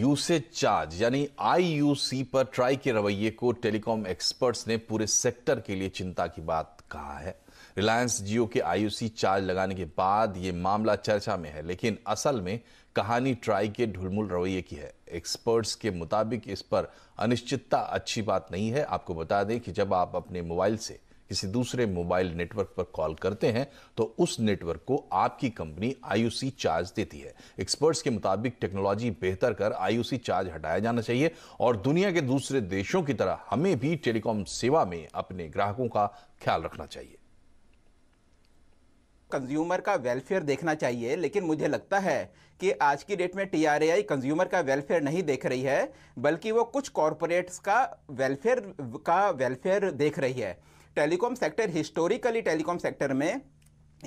usage charge यानी IUC पर TRAI के रवैये को टेलीकॉम एक्सपर्ट्स ने पूरे सेक्टर के लिए चिंता की बात कहा है रिलायंस जियो के आईयूसी चार्ज लगाने के बाद ये मामला चर्चा में है लेकिन असल में कहानी ट्राई के ढुलमुल रवैये की है एक्सपर्ट्स के मुताबिक इस पर अनिश्चितता अच्छी बात नहीं है आपको बता दें कि जब आप अपने मोबाइल से किसी दूसरे मोबाइल नेटवर्क पर कॉल करते हैं तो उस नेटवर्क को आपकी कंपनी आईयूसी चार्ज देती है एक्सपर्ट्स के मुताबिक टेक्नोलॉजी बेहतर कर आईयूसी चार्ज हटाया जाना चाहिए और दुनिया के दूसरे देशों की तरह हमें भी टेलीकॉम सेवा में अपने ग्राहकों का ख्याल रखना चाहिए कंज्यूमर का वेलफेयर देखना चाहिए लेकिन मुझे लगता है कि आज की डेट में टीआरएआई कंज्यूमर का वेलफेयर नहीं देख रही है बल्कि वो कुछ कॉरपोरेट्स का वेलफेयर का वेलफेयर देख रही है telecom sector historically telecom sector में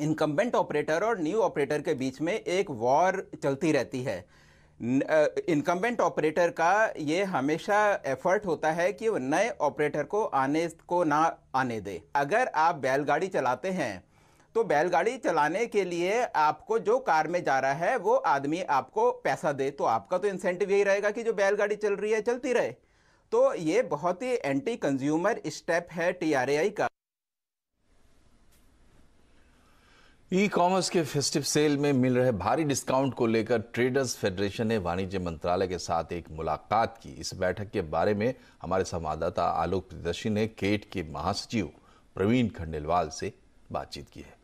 इनकम्बेंट ऑपरेटर और न्यू ऑपरेटर के बीच में एक वॉर चलती रहती है इनकम्बेंट ऑपरेटर का ये हमेशा एफर्ट होता है कि वो नए ऑपरेटर को आने को ना आने दे अगर आप बैलगाड़ी चलाते हैं तो बैलगाड़ी चलाने के लिए आपको जो कार में जा रहा है वो आदमी आपको पैसा दे तो आपका तो इंसेंटिव यही रहेगा कि जो बैलगाड़ी चल रही है चलती रहे तो ये बहुत ही एंटी कंज्यूमर स्टेप है टीआरएआई का ई कॉमर्स के फेस्टिव सेल में मिल रहे भारी डिस्काउंट को लेकर ट्रेडर्स फेडरेशन ने वाणिज्य मंत्रालय के साथ एक मुलाकात की इस बैठक के बारे में हमारे संवाददाता आलोक प्रदर्शी ने केट के महासचिव प्रवीण खंडेलवाल से बातचीत की है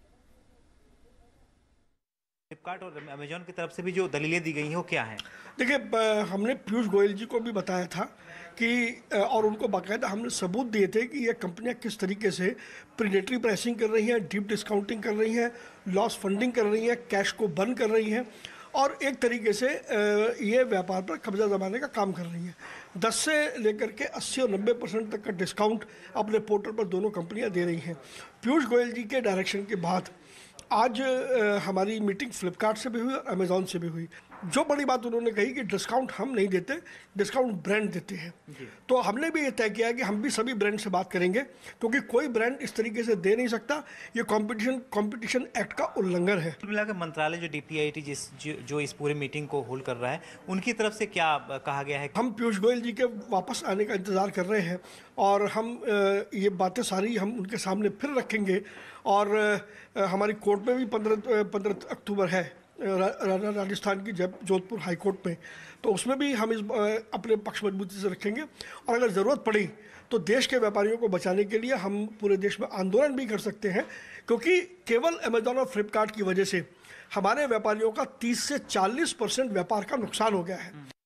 फ्लिपकार्ट और अमेजोन की तरफ से भी जो दलीलें दी गई हैं वो क्या हैं देखिए हमने पीयूष गोयल जी को भी बताया था कि और उनको बाकायदा हमने सबूत दिए थे कि ये कंपनियां किस तरीके से प्रीडेटरी प्राइसिंग कर रही हैं डीप डिस्काउंटिंग कर रही हैं लॉस फंडिंग कर रही हैं कैश को बर्न कर रही हैं और एक तरीके से ये व्यापार पर कब्जा जमाने का काम कर रही है दस से लेकर के अस्सी और नब्बे परसेंट तक का डिस्काउंट अपने पोर्टल पर दोनों कंपनियां दे रही हैं पीयूष गोयल जी के डायरेक्शन के बाद आज हमारी मीटिंग फ्लिपकार्ट से भी हुई और अमेज़ोन से भी हुई जो बड़ी बात उन्होंने कही कि डिस्काउंट हम नहीं देते डिस्काउंट ब्रांड देते हैं तो हमने भी ये तय किया कि हम भी सभी ब्रांड से बात करेंगे क्योंकि कोई ब्रांड इस तरीके से दे नहीं सकता ये कंपटीशन कंपटीशन एक्ट का उल्लंघन है कुल मिलाकर मंत्रालय जो डीपीआईटी जिस जो इस पूरे मीटिंग को होल्ड कर रहा है उनकी तरफ से क्या कहा गया है हम पीयूष गोयल जी के वापस आने का इंतज़ार कर रहे हैं और हम ये बातें सारी हम उनके सामने फिर रखेंगे और हमारी कोर्ट में भी पंद्रह पंद्रह अक्टूबर है राजस्थान की जब जोधपुर हाईकोर्ट में तो उसमें भी हम इस अपने पक्ष मजबूती से रखेंगे और अगर ज़रूरत पड़ी तो देश के व्यापारियों को बचाने के लिए हम पूरे देश में आंदोलन भी कर सकते हैं क्योंकि केवल अमेजोन और फ्लिपकार्ट की वजह से हमारे व्यापारियों का 30 से 40 परसेंट व्यापार का नुकसान हो गया है